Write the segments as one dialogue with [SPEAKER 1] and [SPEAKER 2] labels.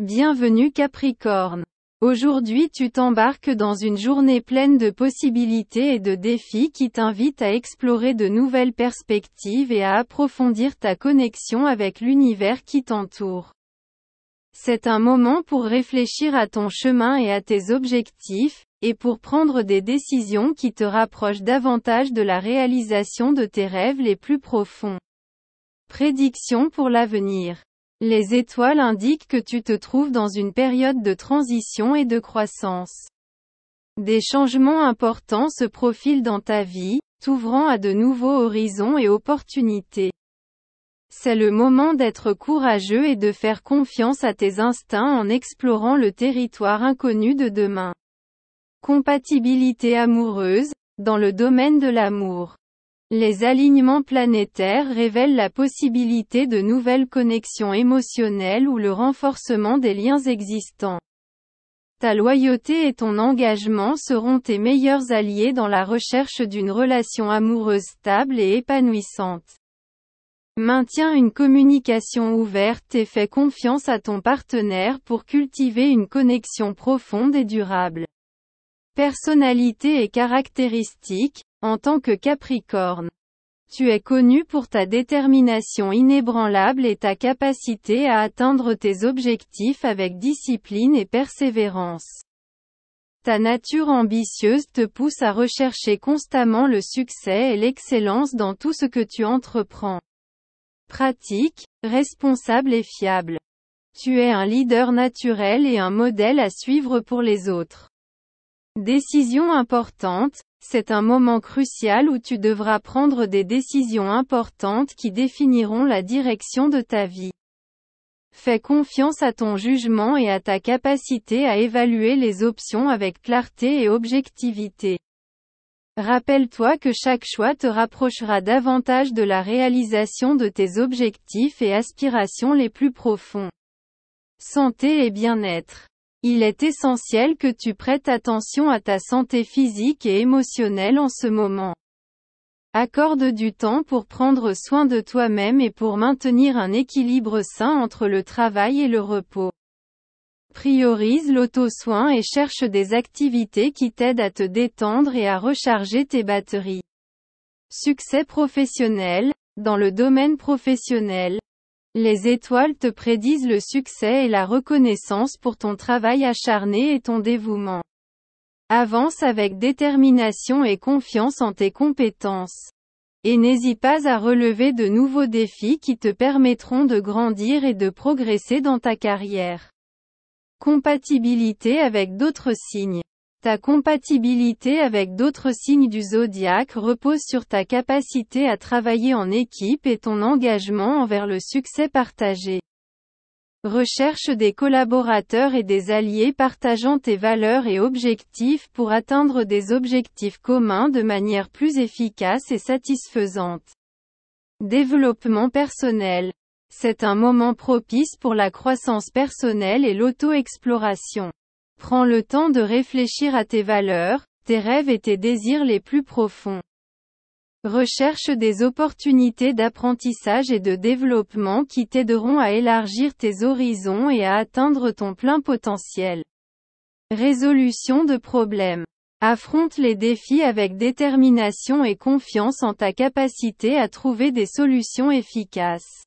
[SPEAKER 1] Bienvenue Capricorne. Aujourd'hui tu t'embarques dans une journée pleine de possibilités et de défis qui t'invite à explorer de nouvelles perspectives et à approfondir ta connexion avec l'univers qui t'entoure. C'est un moment pour réfléchir à ton chemin et à tes objectifs, et pour prendre des décisions qui te rapprochent davantage de la réalisation de tes rêves les plus profonds. Prédiction pour l'avenir. Les étoiles indiquent que tu te trouves dans une période de transition et de croissance. Des changements importants se profilent dans ta vie, t'ouvrant à de nouveaux horizons et opportunités. C'est le moment d'être courageux et de faire confiance à tes instincts en explorant le territoire inconnu de demain. Compatibilité amoureuse, dans le domaine de l'amour. Les alignements planétaires révèlent la possibilité de nouvelles connexions émotionnelles ou le renforcement des liens existants. Ta loyauté et ton engagement seront tes meilleurs alliés dans la recherche d'une relation amoureuse stable et épanouissante. Maintiens une communication ouverte et fais confiance à ton partenaire pour cultiver une connexion profonde et durable. Personnalité et caractéristiques, en tant que Capricorne, tu es connu pour ta détermination inébranlable et ta capacité à atteindre tes objectifs avec discipline et persévérance. Ta nature ambitieuse te pousse à rechercher constamment le succès et l'excellence dans tout ce que tu entreprends. Pratique, responsable et fiable. Tu es un leader naturel et un modèle à suivre pour les autres. Décision importante, c'est un moment crucial où tu devras prendre des décisions importantes qui définiront la direction de ta vie. Fais confiance à ton jugement et à ta capacité à évaluer les options avec clarté et objectivité. Rappelle-toi que chaque choix te rapprochera davantage de la réalisation de tes objectifs et aspirations les plus profonds. Santé et bien-être. Il est essentiel que tu prêtes attention à ta santé physique et émotionnelle en ce moment. Accorde du temps pour prendre soin de toi-même et pour maintenir un équilibre sain entre le travail et le repos. Priorise l'auto-soin et cherche des activités qui t'aident à te détendre et à recharger tes batteries. Succès professionnel, dans le domaine professionnel, les étoiles te prédisent le succès et la reconnaissance pour ton travail acharné et ton dévouement. Avance avec détermination et confiance en tes compétences. Et n'hésite pas à relever de nouveaux défis qui te permettront de grandir et de progresser dans ta carrière. Compatibilité avec d'autres signes. Ta compatibilité avec d'autres signes du zodiaque repose sur ta capacité à travailler en équipe et ton engagement envers le succès partagé. Recherche des collaborateurs et des alliés partageant tes valeurs et objectifs pour atteindre des objectifs communs de manière plus efficace et satisfaisante. Développement personnel. C'est un moment propice pour la croissance personnelle et l'auto-exploration. Prends le temps de réfléchir à tes valeurs, tes rêves et tes désirs les plus profonds. Recherche des opportunités d'apprentissage et de développement qui t'aideront à élargir tes horizons et à atteindre ton plein potentiel. Résolution de problèmes. Affronte les défis avec détermination et confiance en ta capacité à trouver des solutions efficaces.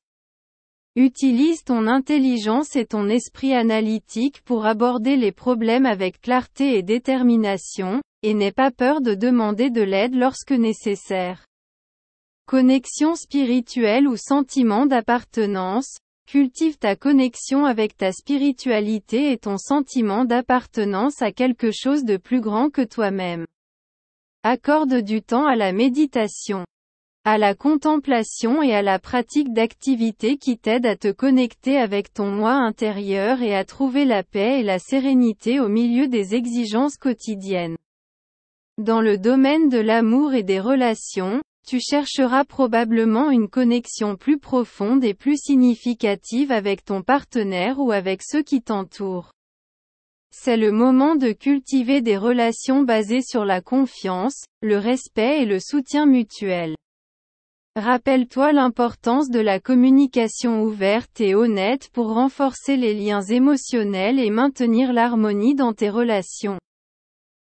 [SPEAKER 1] Utilise ton intelligence et ton esprit analytique pour aborder les problèmes avec clarté et détermination, et n'aie pas peur de demander de l'aide lorsque nécessaire. Connexion spirituelle ou sentiment d'appartenance, cultive ta connexion avec ta spiritualité et ton sentiment d'appartenance à quelque chose de plus grand que toi-même. Accorde du temps à la méditation à la contemplation et à la pratique d'activités qui t'aident à te connecter avec ton moi intérieur et à trouver la paix et la sérénité au milieu des exigences quotidiennes. Dans le domaine de l'amour et des relations, tu chercheras probablement une connexion plus profonde et plus significative avec ton partenaire ou avec ceux qui t'entourent. C'est le moment de cultiver des relations basées sur la confiance, le respect et le soutien mutuel. Rappelle-toi l'importance de la communication ouverte et honnête pour renforcer les liens émotionnels et maintenir l'harmonie dans tes relations.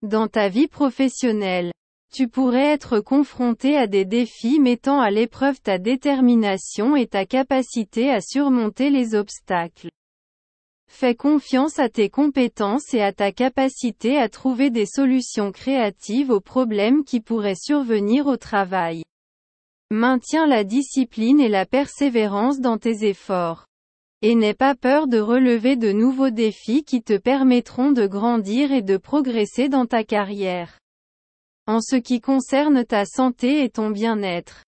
[SPEAKER 1] Dans ta vie professionnelle, tu pourrais être confronté à des défis mettant à l'épreuve ta détermination et ta capacité à surmonter les obstacles. Fais confiance à tes compétences et à ta capacité à trouver des solutions créatives aux problèmes qui pourraient survenir au travail. Maintiens la discipline et la persévérance dans tes efforts. Et n'aie pas peur de relever de nouveaux défis qui te permettront de grandir et de progresser dans ta carrière. En ce qui concerne ta santé et ton bien-être,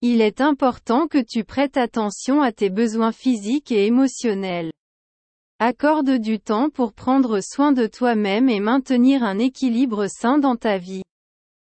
[SPEAKER 1] il est important que tu prêtes attention à tes besoins physiques et émotionnels. Accorde du temps pour prendre soin de toi-même et maintenir un équilibre sain dans ta vie.